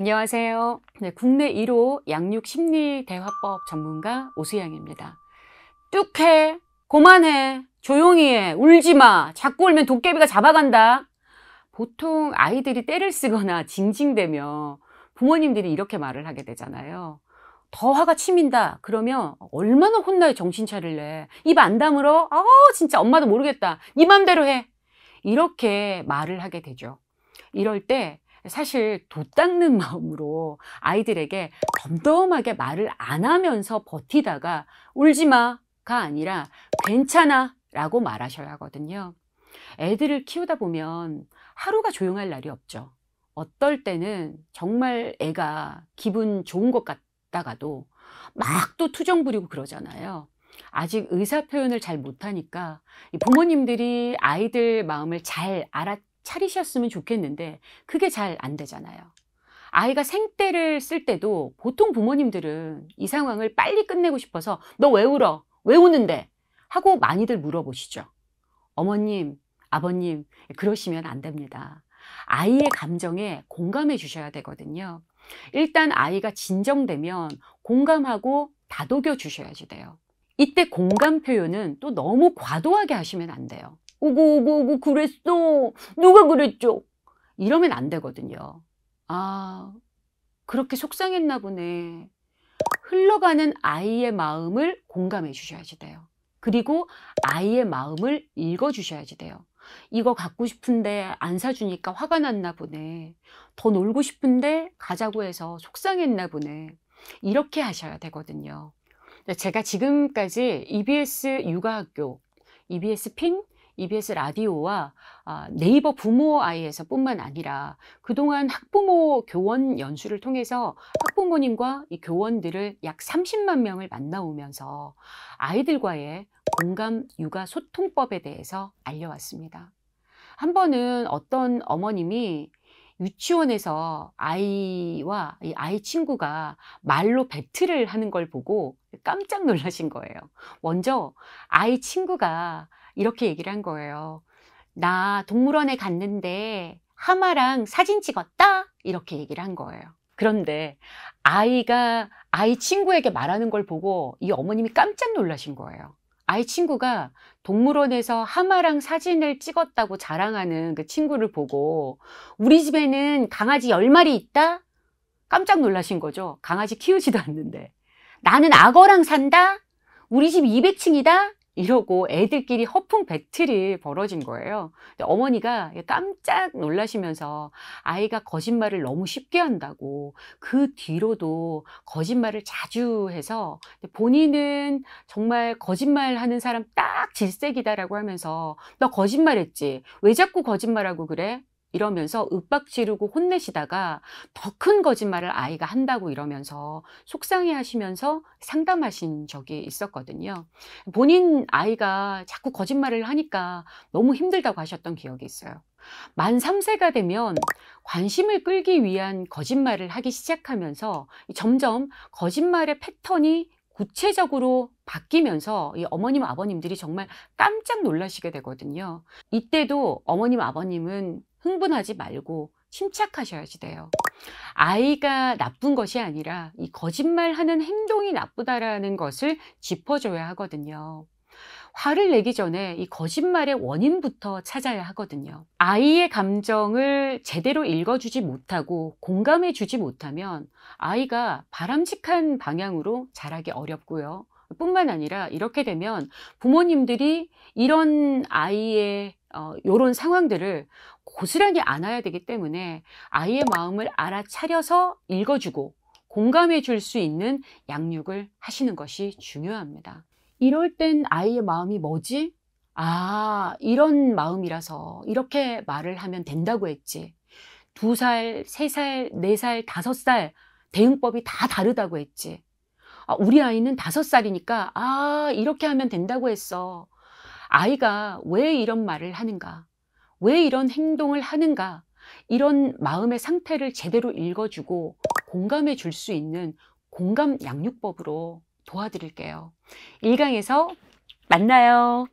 안녕하세요. 네, 국내 1호 양육 심리 대화법 전문가 오수양입니다. 뚝해, 고만해, 조용히 해, 울지 마. 자꾸 울면 도깨비가 잡아간다. 보통 아이들이 때를 쓰거나 징징대며 부모님들이 이렇게 말을 하게 되잖아요. 더 화가 치민다. 그러면 얼마나 혼나요, 정신 차릴래. 입 안 다물어? 아, 진짜 엄마도 모르겠다. 네 맘대로 해. 이렇게 말을 하게 되죠. 이럴 때 사실 돋닦는 마음으로 아이들에게 덤덤하게 말을 안 하면서 버티다가 울지 마가 아니라 괜찮아 라고 말하셔야 하거든요. 애들을 키우다 보면 하루가 조용할 날이 없죠. 어떨 때는 정말 애가 기분 좋은 것 같다가도 막 또 투정 부리고 그러잖아요. 아직 의사 표현을 잘 못하니까 부모님들이 아이들 마음을 잘 알아 차리셨으면 좋겠는데 그게 잘 안 되잖아요. 아이가 생떼를 쓸 때도 보통 부모님들은 이 상황을 빨리 끝내고 싶어서 너 왜 울어? 왜 우는데? 하고 많이들 물어보시죠. 어머님, 아버님, 그러시면 안 됩니다. 아이의 감정에 공감해 주셔야 되거든요. 일단 아이가 진정되면 공감하고 다독여 주셔야지 돼요. 이때 공감 표현은 또 너무 과도하게 하시면 안 돼요. 오고 오고 오고 그랬어. 누가 그랬죠? 이러면 안 되거든요. 아, 그렇게 속상했나 보네. 흘러가는 아이의 마음을 공감해 주셔야지 돼요. 그리고 아이의 마음을 읽어 주셔야지 돼요. 이거 갖고 싶은데 안 사주니까 화가 났나 보네. 더 놀고 싶은데 가자고 해서 속상했나 보네. 이렇게 하셔야 되거든요. 제가 지금까지 EBS 육아학교, EBS 핀, EBS 라디오와 아, 네이버 부모 아이에서 뿐만 아니라 그동안 학부모 교원 연수를 통해서 학부모님과 이 교원들을 약 30만 명을 만나오면서 아이들과의 공감 육아 소통법에 대해서 알려왔습니다. 한 번은 어떤 어머님이 유치원에서 아이와 이 아이 친구가 말로 배틀을 하는 걸 보고 깜짝 놀라신 거예요. 먼저 아이 친구가 이렇게 얘기를 한 거예요. 나 동물원에 갔는데 하마랑 사진 찍었다? 이렇게 얘기를 한 거예요. 그런데 아이가 아이 친구에게 말하는 걸 보고 이 어머님이 깜짝 놀라신 거예요. 아이 친구가 동물원에서 하마랑 사진을 찍었다고 자랑하는 그 친구를 보고 우리 집에는 강아지 1 0마리 있다? 깜짝 놀라신 거죠. 강아지 키우지도 않는데. 나는 악어랑 산다? 우리 집 200층이다? 이러고 애들끼리 허풍 배틀이 벌어진 거예요. 어머니가 깜짝 놀라시면서 아이가 거짓말을 너무 쉽게 한다고 그 뒤로도 거짓말을 자주 해서 본인은 정말 거짓말 하는 사람 딱 질색이다라고 하면서 너 거짓말했지? 왜 자꾸 거짓말하고 그래? 이러면서 윽박 지르고 혼내시다가 더 큰 거짓말을 아이가 한다고 이러면서 속상해 하시면서 상담하신 적이 있었거든요. 본인 아이가 자꾸 거짓말을 하니까 너무 힘들다고 하셨던 기억이 있어요. 만 3세가 되면 관심을 끌기 위한 거짓말을 하기 시작하면서 점점 거짓말의 패턴이 구체적으로 바뀌면서 이 어머님 아버님들이 정말 깜짝 놀라시게 되거든요. 이때도 어머님 아버님은 흥분하지 말고 침착하셔야지 돼요. 아이가 나쁜 것이 아니라 이 거짓말하는 행동이 나쁘다라는 것을 짚어줘야 하거든요. 화를 내기 전에 이 거짓말의 원인부터 찾아야 하거든요. 아이의 감정을 제대로 읽어주지 못하고 공감해주지 못하면 아이가 바람직한 방향으로 자라기 어렵고요. 뿐만 아니라 이렇게 되면 부모님들이 이런 아이의 어, 요런 상황들을 고스란히 안아야 되기 때문에 아이의 마음을 알아차려서 읽어주고 공감해 줄 수 있는 양육을 하시는 것이 중요합니다. 이럴 땐 아이의 마음이 뭐지? 아, 이런 마음이라서 이렇게 말을 하면 된다고 했지. 두 살, 세 살, 네 살, 다섯 살 대응법이 다 다르다고 했지. 아, 우리 아이는 다섯 살이니까 아, 이렇게 하면 된다고 했어. 아이가 왜 이런 말을 하는가? 왜 이런 행동을 하는가? 이런 마음의 상태를 제대로 읽어주고 공감해 줄 수 있는 공감 양육법으로 도와드릴게요. 1강에서 만나요.